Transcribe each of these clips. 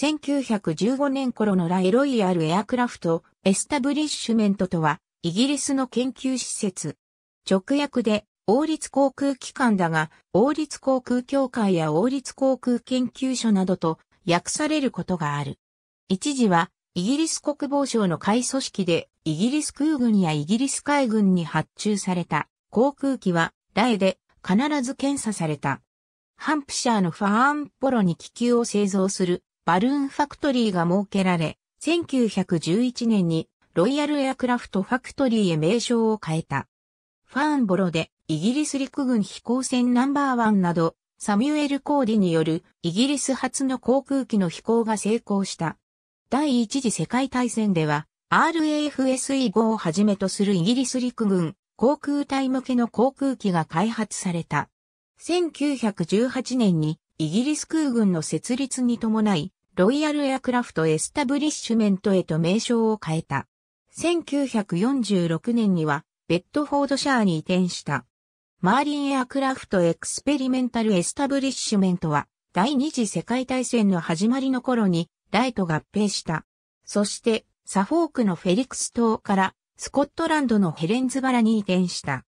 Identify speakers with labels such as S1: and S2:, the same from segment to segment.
S1: 1915年頃のラ・エロイアル・エアクラフト・エスタブリッシュメントとは、イギリスの研究施設。直訳で、王立航空機関だが、王立航空協会や王立航空研究所などと訳されることがある。一時は、イギリス国防省の会組織で、イギリス空軍やイギリス海軍に発注された航空機は、ラで必ず検査された。ハンプシャーのファーンポロに気球を製造するバルーンファクトリーが設けられ、1911年にロイヤルエアクラフトファクトリーへ名称を変えた。ファーンボロでイギリス陸軍飛行船ナンバーワンなど、サミュエル・コーディによるイギリス初の航空機の飛行が成功した。第一次世界大戦では RAFSE5 をはじめとするイギリス陸軍航空隊向けの航空機が開発された。1918年にイギリス空軍の設立に伴いロイヤルエアクラフトエスタブリッシュメントへと名称を変えた。1946年には、ベッドフォードシャーに移転した。マーリンエアクラフトエクスペリメンタルエスタブリッシュメントは、第二次世界大戦の始まりの頃に、ライト合併した。そして、サフォークのフェリクス島から、スコットランドのヘレンズバラに移転した。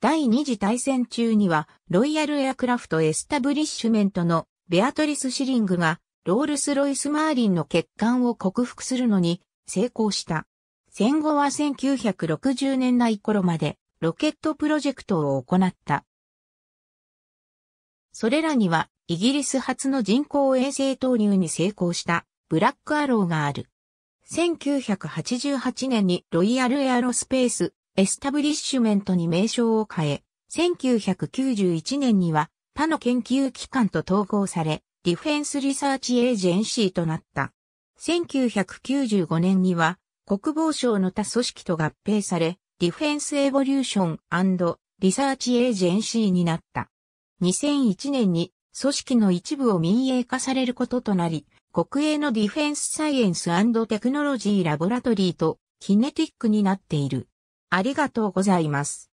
S1: 第二次大戦中には、ロイヤルエアクラフトエスタブリッシュメントのベアトリス・シリングがロールス・ロイス・マーリンの欠陥を克服するのに成功した。戦後は1960年代頃までロケットプロジェクトを行った。それらにはイギリス初の人工衛星投入に成功したブラックアローがある。1988年にロイヤルエアロスペースエスタブリッシュメントに名称を変え、1991年には他の研究機関と統合され、ディフェンスリサーチエージェンシーとなった。1995年には国防省の他組織と合併され、ディフェンスエボリューションリサーチエージェンシーになった。2001年に組織の一部を民営化されることとなり、国営のディフェンスサイエンステクノロジーラボラトリーとキネティックになっている。ありがとうございます。